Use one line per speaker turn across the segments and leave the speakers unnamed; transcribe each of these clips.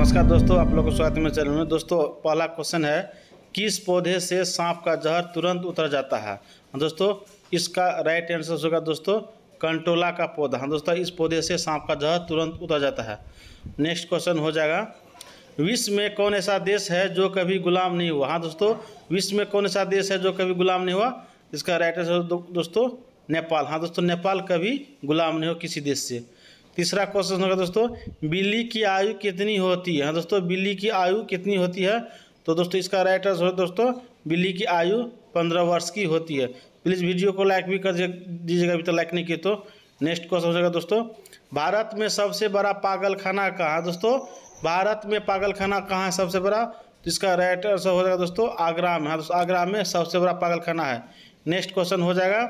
नमस्कार दोस्तों आप लोग को स्वागत में चल रहे दोस्तों पहला क्वेश्चन है किस पौधे से सांप का जहर तुरंत उतर जाता है दोस्तों इसका राइट आंसर होगा दोस्तों कंटोला का पौधा हाँ दोस्तों इस पौधे से सांप का जहर तुरंत उतर जाता है नेक्स्ट क्वेश्चन हो जाएगा विश्व में कौन ऐसा देश है जो कभी गुलाम नहीं हुआ हाँ दोस्तों विश्व में कौन ऐसा देश है जो कभी गुलाम नहीं हुआ इसका राइट आंसर दोस्तों नेपाल हाँ दोस्तों नेपाल कभी गुलाम नहीं हो किसी देश से तीसरा क्वेश्चन होगा दोस्तों बिल्ली की आयु कितनी होती है हाँ दोस्तों बिल्ली की आयु कितनी होती है तो दोस्तों इसका राइट आंसर है दोस्तों बिल्ली की आयु पंद्रह वर्ष की होती है प्लीज़ वीडियो को लाइक भी कर दीजिएगा अभी तक लाइक नहीं किए तो नेक्स्ट क्वेश्चन हो जाएगा दोस्तों भारत में सबसे बड़ा पागल खाना कहाँ दोस्तों भारत में पागल खाना कहाँ है सबसे बड़ा तो इसका राइट आंसर हो जाएगा दोस्तों आगरा में हाँ दोस्तों आगरा में सबसे बड़ा पागल खाना है नेक्स्ट क्वेश्चन हो जाएगा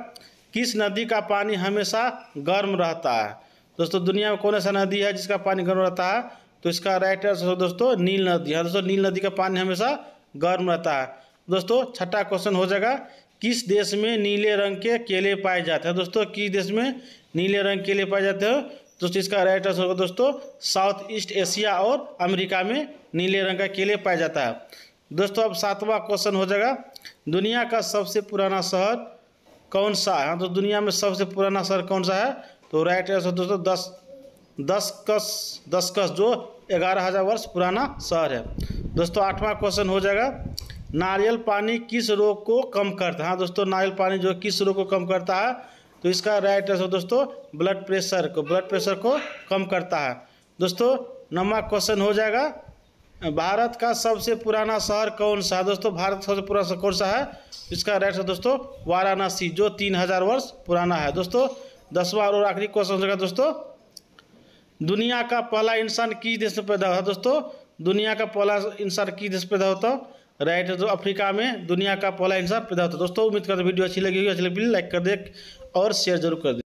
किस नदी का पानी हमेशा गर्म रहता है दोस्तों दुनिया में कौन ऐसा नदी है जिसका पानी गर्म रहता है तो इसका राइट आंसर दोस्तों नील नदी है हाँ दोस्तों नील नदी का पानी हमेशा गर्म रहता है दोस्तों छठा क्वेश्चन हो जाएगा किस देश में नीले रंग के केले पाए जाते हैं दोस्तों किस देश में नीले रंग केले पाए जाते हैं दोस्तों इसका राइट आंसर होगा दोस्तों साउथ ईस्ट एशिया और अमेरिका में नीले रंग का केले पाया जाता है दोस्तों अब सातवां क्वेश्चन हो जाएगा दुनिया का सबसे पुराना शहर कौन सा है तो दुनिया में सबसे पुराना शहर कौन सा है तो राइट आंसर दोस्तों दस दसकस दसकस जो ग्यारह हज़ार वर्ष पुराना शहर है दोस्तों आठवां क्वेश्चन हो जाएगा नारियल पानी किस रोग को कम करता है हाँ दोस्तों नारियल पानी जो किस रोग को कम करता है तो इसका राइट आंसर दोस्तों ब्लड प्रेशर को ब्लड प्रेशर को कम करता है दोस्तों नवा क्वेश्चन हो जाएगा भारत का सबसे पुराना शहर कौन सा है दोस्तों भारत का सबसे पुराना शहर कौन सा है इसका राइट आंसर दोस्तों वाराणसी जो तीन हज़ार वर्ष पुराना है दोस्तों दसवा और आखिरी क्वेश्चन हो जाएगा दोस्तों दुनिया का पहला इंसान किस देश में पैदा होता दोस्तों दुनिया का पहला इंसान किस देश में पैदा होता राइट तो अफ्रीका में दुनिया का पहला इंसान पैदा होता दोस्तों उम्मीद करते वीडियो अच्छी लगी होगी अच्छी लगी लाइक कर दे और शेयर जरूर कर दे